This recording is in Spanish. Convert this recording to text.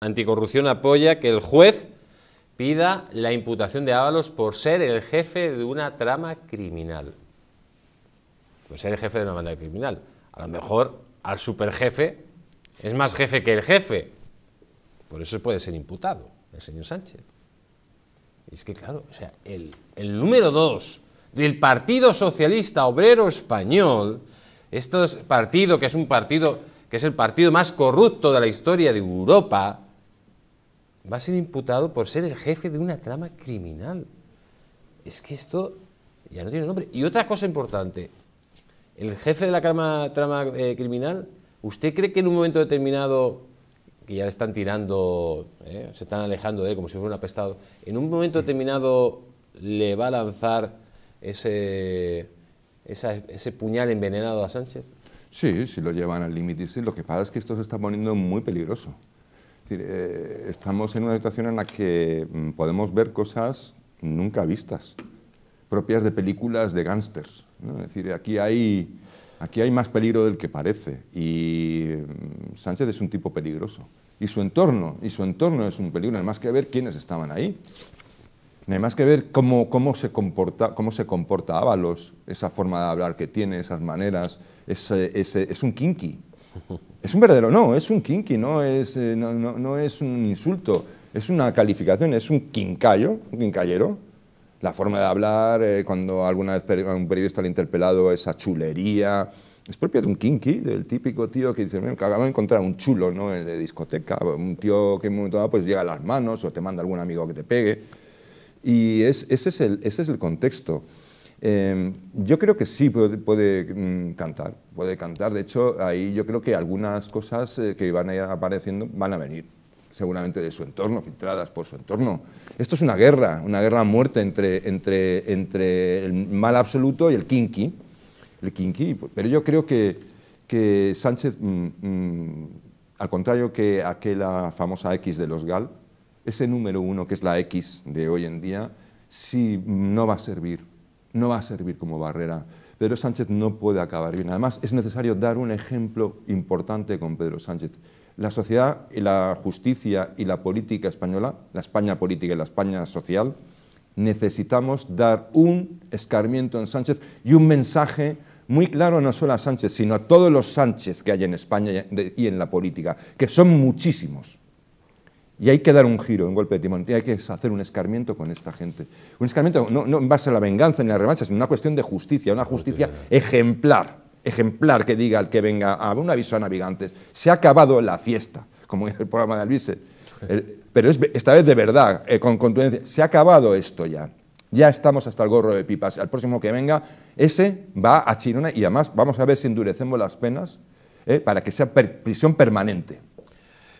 Anticorrupción apoya que el juez pida la imputación de Ábalos por ser el jefe de una trama criminal. Por ser el jefe de una banda criminal. A lo mejor al superjefe es más jefe que el jefe. Por eso puede ser imputado el señor Sánchez. es que, claro, o sea, el, el número dos del Partido Socialista Obrero Español, este partido que es un partido que es el partido más corrupto de la historia de Europa, va a ser imputado por ser el jefe de una trama criminal. Es que esto ya no tiene nombre. Y otra cosa importante, el jefe de la trama, eh, criminal, ¿usted cree que en un momento determinado, que ya le están tirando, eh, se están alejando de él como si fuera un apestado, en un momento determinado le va a lanzar ese, ese puñal envenenado a Sánchez? Sí, si lo llevan al límite, Lo que pasa es que esto se está poniendo muy peligroso. Eh, estamos en una situación en la que mm, podemos ver cosas nunca vistas, propias de películas de gángsters. Es decir, aquí hay, aquí hay más peligro del que parece y mm, Sánchez es un tipo peligroso. Y su entorno, y su entorno es un peligro, no hay más que ver quiénes estaban ahí. No hay más que ver cómo, cómo, se, comporta, cómo se comporta Ábalos, esa forma de hablar que tiene, esas maneras, es, es un kinky, es un verdadero no, es un kinky, no es, eh, no, es un insulto, es una calificación, es un quincallo, un quincallero. La forma de hablar, eh, cuando alguna vez un periodista le ha interpelado esa chulería, es propia de un kinky, del típico tío que dice, me acabo de encontrar un chulo, ¿no? de discoteca, un tío que en un momento pues llega a las manos o te manda algún amigo que te pegue. Y ese, es ese es el contexto. Em, yo creo que sí puede, mm, cantar, puede cantar. De hecho, ahí yo creo que algunas cosas eh, que van a ir apareciendo van a venir seguramente de su entorno, filtradas por su entorno. Esto es una guerra, una guerra a muerte entre, entre, entre el mal absoluto y el kinky. El kinky. Pero yo creo que, que Sánchez, mm, mm, al contrario que aquella famosa X de los GAL, ese número uno que es la X de hoy en día, sí no va a servir no va a servir como barrera. Pedro Sánchez no puede acabar bien. Además, es necesario dar un ejemplo importante con Pedro Sánchez. La sociedad y la justicia y la política española, la España política y la España social, necesitamos dar un escarmiento en Sánchez y un mensaje muy claro no solo a Sánchez, sino a todos los Sánchez que hay en España y en la política, que son muchísimos. Y hay que dar un giro, un golpe de timón, y hay que hacer un escarmiento con esta gente. Un escarmiento no, en base a la venganza ni a la revancha, sino una cuestión de justicia, una justicia ejemplar, ejemplar que diga al que venga a un aviso a navegantes, se ha acabado la fiesta, como en el programa de Alvise, pero esta vez de verdad, eh, con contundencia, se ha acabado esto ya. Ya estamos hasta el gorro de pipas. Al próximo que venga, ese va a Chirona y además vamos a ver si endurecemos las penas eh, para que sea prisión permanente.